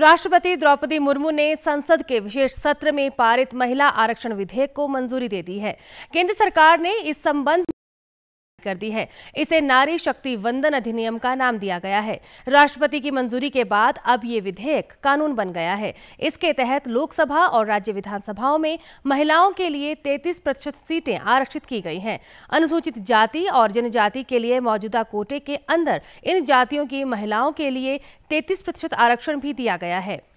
राष्ट्रपति द्रौपदी मुर्मू ने संसद के विशेष सत्र में पारित महिला आरक्षण विधेयक को मंजूरी दे दी है केंद्र सरकार ने इस संबंध कर दी है इसे नारी शक्ति वंदन अधिनियम का नाम दिया गया है राष्ट्रपति की मंजूरी के बाद अब ये विधेयक कानून बन गया है इसके तहत लोकसभा और राज्य विधानसभाओं में महिलाओं के लिए तैतीस प्रतिशत सीटें आरक्षित की गई हैं अनुसूचित जाति और जनजाति के लिए मौजूदा कोटे के अंदर इन जातियों की महिलाओं के लिए तैतीस प्रतिशत आरक्षण भी दिया गया है